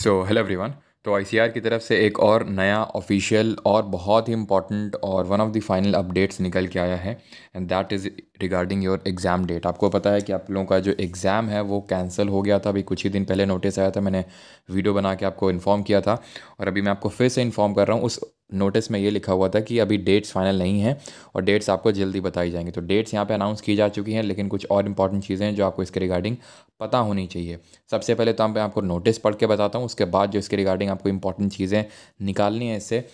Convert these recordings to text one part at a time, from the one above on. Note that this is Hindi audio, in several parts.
सो हेलो एवरीवन तो आई की तरफ से एक और नया ऑफिशियल और बहुत ही इम्पॉर्टेंट और one of the final updates निकल के आया है and that is regarding your exam date आपको पता है कि आप लोगों का जो एग्ज़ाम है वो कैंसिल हो गया था अभी कुछ ही दिन पहले नोटिस आया था मैंने वीडियो बना के आपको इन्फॉर्म किया था और अभी मैं आपको फिर से इन्फॉर्म कर रहा हूँ उस नोटिस में ये लिखा हुआ था कि अभी डेट्स फाइनल नहीं हैं और डेट्स आपको जल्दी बताई जाएंगी तो डेट्स यहाँ पे अनाउंस की जा चुकी हैं लेकिन कुछ और इंपॉर्टेंट चीज़ें हैं जो आपको इसके रिगार्डिंग पता होनी चाहिए सबसे पहले तो मैं आपको नोटिस पढ़ के बताता हूँ उसके बाद जो इसके रिगार्डिंग आपको इंपॉर्टेंट चीज़ें निकालनी है इससे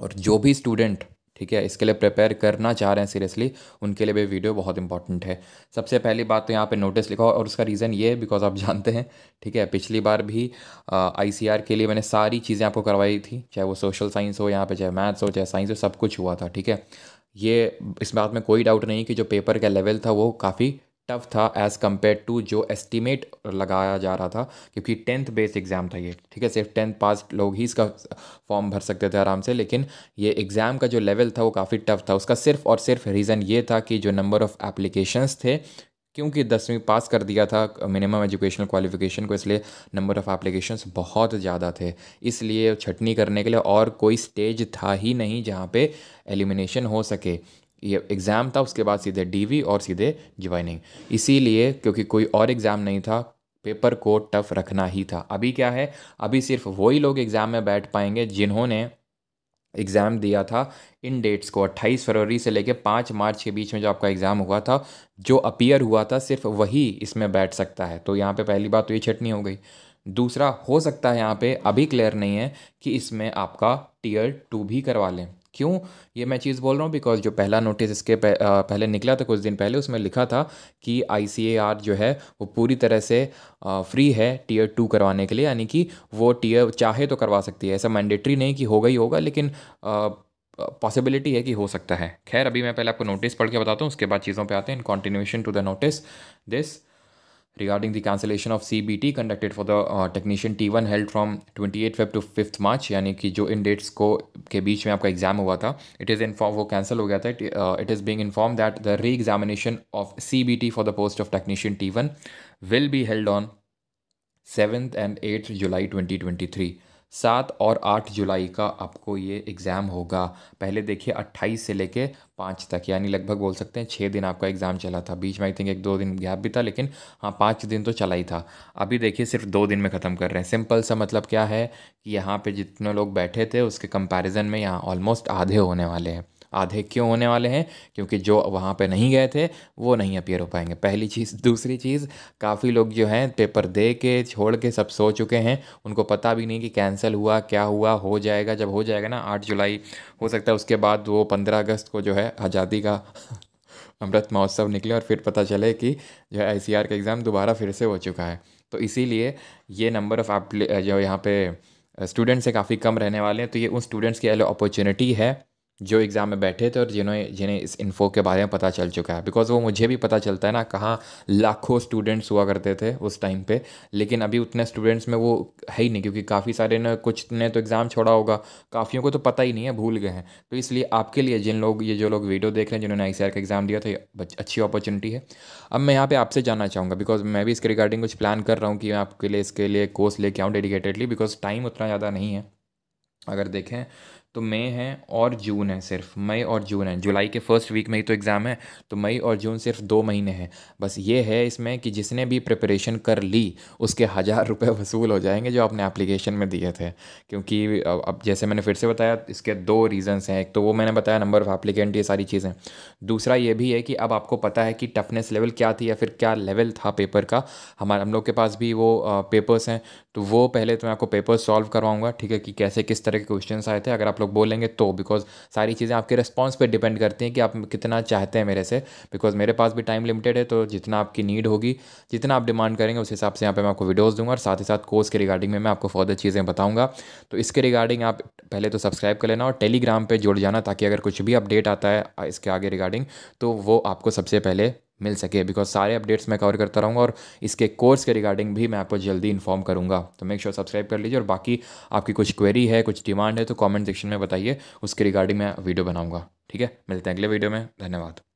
और जो भी स्टूडेंट ठीक है इसके लिए प्रिपेयर करना चाह रहे हैं सीरियसली उनके लिए भी वीडियो बहुत इंपॉर्टेंट है सबसे पहली बात तो यहाँ पे नोटिस लिखा और उसका रीज़न ये है बिकॉज आप जानते हैं ठीक है पिछली बार भी आई के लिए मैंने सारी चीज़ें आपको करवाई थी चाहे वो सोशल साइंस हो यहाँ पर चाहे मैथ्स हो चाहे साइंस हो सब कुछ हुआ था ठीक है ये इस बात में कोई डाउट नहीं कि जो पेपर का लेवल था वो काफ़ी टफ था एज़ कम्पेयर टू जो एस्टिमेट लगाया जा रहा था क्योंकि टेंथ बेस एग्ज़ाम था ये ठीक है सिर्फ टेंथ पास लोग ही इसका फॉर्म भर सकते थे आराम से लेकिन ये एग्ज़ाम का जो लेवल था वो काफ़ी टफ था उसका सिर्फ और सिर्फ रीज़न ये था कि जो नंबर ऑफ़ एप्लीकेशंस थे क्योंकि दसवीं पास कर दिया था मिनिमम एजुकेशनल क्वालिफिकेशन को इसलिए नंबर ऑफ़ एप्लीकेशंस बहुत ज़्यादा थे इसलिए छटनी करने के लिए और कोई स्टेज था ही नहीं जहाँ पे एलिमिनेशन हो सके ये एग्ज़ाम था उसके बाद सीधे डी और सीधे ज्वाइनिंग इसीलिए क्योंकि कोई और एग्ज़ाम नहीं था पेपर को टफ रखना ही था अभी क्या है अभी सिर्फ वही लोग एग्ज़ाम में बैठ पाएंगे जिन्होंने एग्ज़ाम दिया था इन डेट्स को 28 फरवरी से लेकर 5 मार्च के बीच में जो आपका एग्ज़ाम हुआ था जो अपीयर हुआ था सिर्फ वही इसमें बैठ सकता है तो यहाँ पे पहली बात तो ये छटनी हो गई दूसरा हो सकता है यहाँ पे अभी क्लियर नहीं है कि इसमें आपका टीयर टू भी करवा लें क्यों ये मैं चीज़ बोल रहा हूँ बिकॉज जो पहला नोटिस इसके पहले निकला था कुछ दिन पहले उसमें लिखा था कि आई जो है वो पूरी तरह से फ्री है टीयर टू करवाने के लिए यानी कि वो टीयर चाहे तो करवा सकती है ऐसा मैंडेटरी नहीं कि होगा ही होगा लेकिन पॉसिबिलिटी है कि हो सकता है खैर अभी मैं पहले आपको नोटिस पढ़ के बताता हूँ उसके बाद चीज़ों पर आते हैं in continuation to the notice this regarding the cancellation of CBT conducted for the uh, technician T1 held from 28 Feb to fifth March यानी कि जो इन डेट्स को के बीच में आपका एग्जाम हुआ था इट इज़ इन्फॉर्म वो कैंसिल हो गया था it is being inform that the re examination of CBT for the post of technician T1 will be held on 7th and 8th July 2023. सात और आठ जुलाई का आपको ये एग्ज़ाम होगा पहले देखिए अट्ठाईस से लेके पाँच तक यानी लगभग बोल सकते हैं छः दिन आपका एग्ज़ाम चला था बीच में आई थिंक एक दो दिन गैप भी था लेकिन हाँ पाँच दिन तो चला ही था अभी देखिए सिर्फ दो दिन में ख़त्म कर रहे हैं सिंपल सा मतलब क्या है कि यहाँ पे जितने लोग बैठे थे उसके कंपैरिजन में यहाँ ऑलमोस्ट आधे होने वाले हैं आधे क्यों होने वाले हैं क्योंकि जो वहाँ पे नहीं गए थे वो नहीं अपीयर हो पाएंगे पहली चीज़ दूसरी चीज़ काफ़ी लोग जो हैं पेपर दे के छोड़ के सब सो चुके हैं उनको पता भी नहीं कि कैंसिल हुआ क्या हुआ हो जाएगा जब हो जाएगा ना आठ जुलाई हो सकता है उसके बाद वो पंद्रह अगस्त को जो है आज़ादी का अमृत महोत्सव निकले और फिर पता चले कि जो है आई का एग्ज़ाम दोबारा फिर से हो चुका है तो इसीलिए ये नंबर ऑफ़ आप जो यहाँ पे स्टूडेंट्स से काफ़ी कम रहने वाले हैं तो ये उन स्टूडेंट्स के लिए अपॉर्चुनिटी है जो एग्ज़ाम में बैठे थे और जिन्होंने जिन्हें इस इन्फो के बारे में पता चल चुका है बिकॉज़ वो मुझे भी पता चलता है ना कहाँ लाखों स्टूडेंट्स हुआ करते थे उस टाइम पे लेकिन अभी उतने स्टूडेंट्स में वो है ही नहीं क्योंकि काफ़ी सारे ने कुछ ने तो एग्ज़ाम छोड़ा होगा काफ़ियों को तो पता ही नहीं है भूल गए हैं तो इसलिए आपके लिए जिन लोग ये जो लोग वीडियो देख रहे हैं जिन्होंने आई का एग्ज़ाम दिया था अच्छी अपॉर्चुनिटी है अब मैं यहाँ पर आपसे जानना चाहूँगा बिकॉज़ मैं भी इसके रिगार्डिंग कुछ प्लान कर रहा हूँ कि मैं आपके लिए इसके लिए कोर्स लेके आऊँ डेडिकेटेडली बिकॉज़ टाइम उतना ज़्यादा नहीं है अगर देखें तो मई है और जून है सिर्फ मई और जून है जुलाई के फर्स्ट वीक में ही तो एग्ज़ाम है तो मई और जून सिर्फ दो महीने हैं बस ये है इसमें कि जिसने भी प्रिपरेशन कर ली उसके हज़ार रुपये वसूल हो जाएंगे जो आपने एप्लीकेशन में दिए थे क्योंकि अब जैसे मैंने फिर से बताया इसके दो रीज़न्स हैं एक तो वो मैंने बताया नंबर ऑफ़ एप्लीकेंट ये सारी चीज़ें दूसरा ये भी है कि अब आपको पता है कि टफनेस लेवल क्या थी या फिर क्या लेवल था पेपर का हमारे हम लोग के पास भी वो पेपर्स हैं तो वो पहले तो मैं आपको पेपर सॉल्व करवाऊँगा ठीक है कि कैसे किस तरह के क्वेश्चन आए थे अगर आप लोग बोलेंगे तो बिकॉज सारी चीज़ें आपके रिस्पॉन्स पर डिपेंड करती हैं कि आप कितना चाहते हैं मेरे से बिकॉज मेरे पास भी टाइम लिमिटेड है तो जितना आपकी नीड होगी जितना आप डिमांड करेंगे उस हिसाब से यहाँ पर मैं आपको वीडियोज़ दूंगा और साथ ही साथ कोर्स के रिगार्डिंग में मैं आपको फर्दर चीज़ें बताऊँगा तो इसके रिगार्डिंग आप पहले तो सब्सक्राइब कर लेना और टेलीग्राम पर जुड़ जाना ताकि अगर कुछ भी अपडेट आता है इसके आगे रिगार्डिंग तो वो आपको सबसे पहले मिल सके बिकॉज सारे अपडेट्स मैं कवर करता रहूँगा और इसके कोर्स के रिगार्डिंग भी मैं आपको जल्दी इन्फॉर्म करूँगा तो मेक श्योर सब्सक्राइब कर लीजिए और बाकी आपकी कुछ क्वेरी है कुछ डिमांड है तो कॉमेंट सेक्शन में बताइए उसके रिगार्डिंग मैं वीडियो बनाऊँगा ठीक है मिलते हैं अगले वीडियो में धन्यवाद